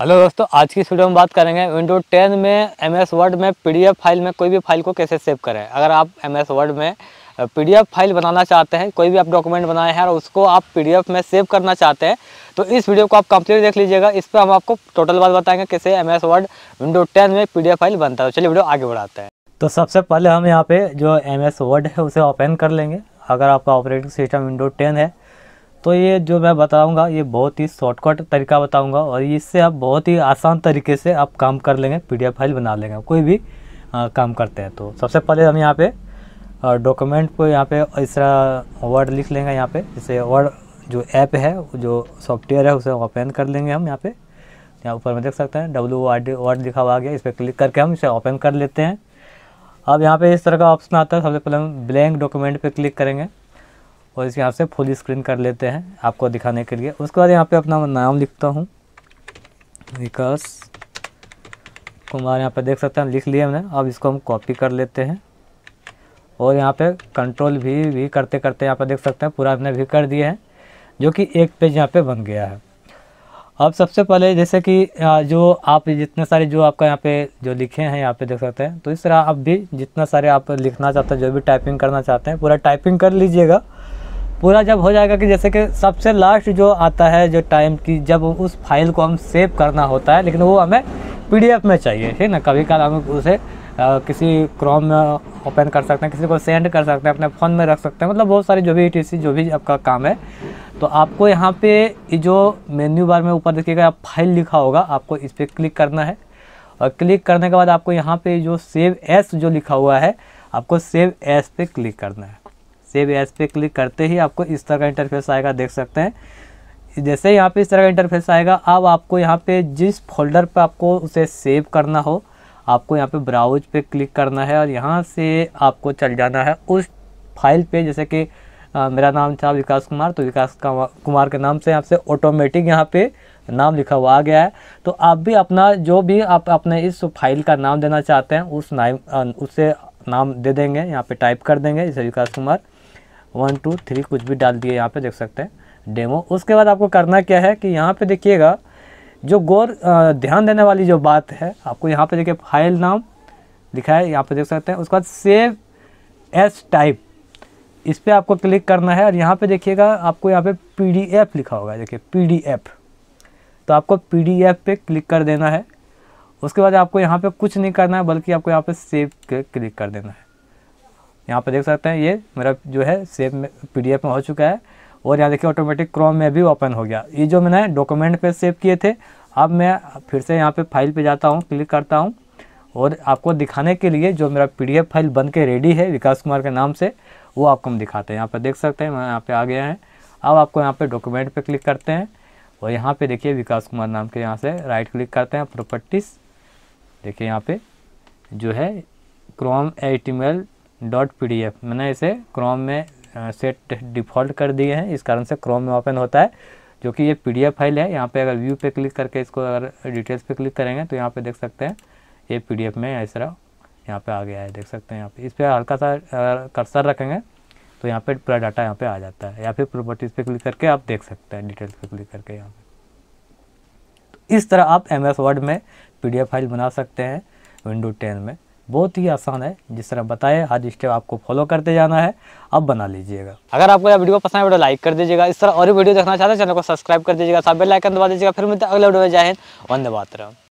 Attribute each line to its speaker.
Speaker 1: hello दोस्तों आज की वीडियो में बात करेंगे विंडो 10 में एम एस वर्ड में पी फाइल में कोई भी फाइल को कैसे सेव करें अगर आप एम एस वर्ड में पी फाइल बनाना चाहते हैं कोई भी आप डॉक्यूमेंट बनाए हैं और उसको आप पी में सेव करना चाहते हैं तो इस वीडियो को आप कंप्लीट देख लीजिएगा इस पर हम आपको टोटल बात बताएंगे कैसे M S Word window ten में पी फाइल बनता है तो चलिए वीडियो आगे बढ़ाते हैं तो सबसे पहले हम यहाँ पे जो एम एस वर्ड है उसे ओपन कर लेंगे अगर आपका ऑपरेटिंग सिस्टम विंडो टेन है तो ये जो मैं बताऊंगा ये बहुत ही शॉर्टकट तरीका बताऊंगा और इससे आप बहुत ही आसान तरीके से आप काम कर लेंगे पीडीएफ फाइल बना लेंगे कोई भी आ, काम करते हैं तो सबसे पहले हम यहाँ पे डॉक्यूमेंट को यहाँ पे इस वर्ड लिख लेंगे यहाँ पे जैसे वर्ड जो ऐप है जो सॉफ्टवेयर है उसे ओपन कर लेंगे हम यहाँ पर यहाँ ऊपर में देख सकते हैं डब्ल्यू वर्ड वर्ड लिखा हुआ आ गया इस पर क्लिक करके हम इसे ओपन कर लेते हैं अब यहाँ पर इस तरह का ऑप्शन आता है सबसे पहले हम ब्लैंक डॉक्यूमेंट पर क्लिक करेंगे और इस यहाँ से फुल स्क्रीन कर लेते हैं आपको दिखाने के लिए उसके बाद यहाँ पे अपना नाम लिखता हूँ विकास कुमार यहाँ पे देख सकते हैं लिख लिए हमने अब इसको हम कॉपी कर लेते हैं और यहाँ पे कंट्रोल भी भी करते करते यहाँ पे देख सकते हैं पूरा हमने भी कर दिया है जो कि एक पेज यहाँ पे बन गया है अब सबसे पहले जैसे कि जो आप जितने सारे जो आपका यहाँ पे जो लिखे हैं यहाँ पे देख सकते हैं तो इस तरह आप भी जितना सारे आप लिखना चाहते हैं जो भी टाइपिंग करना चाहते हैं पूरा टाइपिंग कर लीजिएगा पूरा जब हो जाएगा कि जैसे कि सबसे लास्ट जो आता है जो टाइम की जब उस फाइल को हम सेव करना होता है लेकिन वो हमें पीडीएफ में चाहिए ठीक ना कभी कल हम उसे आ, किसी क्रोम में ओपन कर सकते हैं किसी को सेंड कर सकते हैं अपने फ़ोन में रख सकते हैं मतलब बहुत सारे जो भी टी जो भी आपका काम है तो आपको यहाँ पे जो मेन्यू बार में ऊपर देखिएगा फाइल लिखा होगा आपको इस पर क्लिक करना है और क्लिक करने के बाद आपको यहाँ पे जो सेव एस जो लिखा हुआ है आपको सेव एस पे क्लिक करना है सेव एज पे क्लिक करते ही आपको इस तरह का इंटरफेस आएगा देख सकते हैं जैसे यहाँ पे इस तरह का इंटरफेस आएगा अब आपको यहाँ पे जिस फोल्डर पे आपको उसे सेव करना हो आपको यहाँ पे ब्राउज पे क्लिक करना है और यहाँ से आपको चल जाना है उस फाइल पे जैसे कि मेरा नाम था विकास कुमार तो विकास कुमार के नाम से यहाँ से ऑटोमेटिक यहाँ पे नाम लिखा हुआ आ गया है तो आप भी अपना जो भी आप अपने इस फाइल का नाम देना चाहते हैं उस नाम उससे नाम दे देंगे यहाँ पर टाइप कर देंगे जैसे Vikas Kumar one two three कुछ भी डाल दिए यहाँ पे देख सकते हैं डेमो उसके बाद आपको करना क्या है कि यहाँ पे देखिएगा जो गौर ध्यान देने वाली जो बात है आपको यहाँ पे देखिए फाइल नाम लिखा है यहाँ पे देख सकते हैं उसके बाद सेव एस टाइप इस पर आपको क्लिक करना है और यहाँ पे देखिएगा आपको यहाँ पे पी लिखा होगा देखिए पी तो आपको पी पे क्लिक कर देना है उसके बाद आपको यहाँ पे कुछ नहीं करना है बल्कि आपको यहाँ पे सेव क्लिक कर देना है यहाँ पर देख सकते हैं ये मेरा जो है सेव में पी में हो चुका है और यहाँ देखिए ऑटोमेटिक क्रोम में भी ओपन हो गया ये जो मैंने डॉक्यूमेंट पे सेव किए थे अब मैं फिर से यहाँ पे फाइल पे जाता हूँ क्लिक करता हूँ और आपको दिखाने के लिए जो मेरा पीडीएफ फाइल बन के रेडी है विकास कुमार के नाम से वो आपको हम दिखाते हैं यहाँ पर देख सकते हैं मैं यहाँ पर आ गया है अब आपको यहाँ पर डॉक्यूमेंट पर क्लिक करते हैं और यहाँ पर देखिए विकास कुमार नाम के यहाँ से राइट क्लिक करते हैं प्रॉपर्टीज़ देखिए यहाँ पर जो है क्रोम एच डॉट पी मैंने इसे क्रोम में सेट डिफ़ॉल्ट कर दिए हैं इस कारण से क्रोम में ओपन होता है जो कि ये पी फाइल है यहाँ पे अगर व्यू पे क्लिक करके इसको अगर डिटेल्स पे क्लिक करेंगे तो यहाँ पे देख सकते हैं ये पी में इस तरह यहाँ पे आ गया है देख सकते हैं यहाँ पे इस पर हल्का सा अगर कर्सर रखेंगे तो यहाँ पे पूरा डाटा यहाँ पे आ जाता है या फिर प्रॉपर्टीज़ पे क्लिक करके आप देख सकते हैं डिटेल्स पे क्लिक करके यहाँ पे तो इस तरह आप एम वर्ड में पी फाइल बना सकते हैं विंडो टेन में बहुत ही आसान है जिस तरह बताए आज स्टेप आपको फॉलो करते जाना है अब बना लीजिएगा अगर आपको यह वीडियो पसंद है वीडियो लाइक कर दीजिएगा इस तरह और वीडियो देखना चाहते हैं चैनल को सब्सक्राइब कर दीजिएगा साथ बेल आइकन दबा दीजिएगा फिर मिलते हैं अगले वीडियो में जय हिंद वंदे मातरम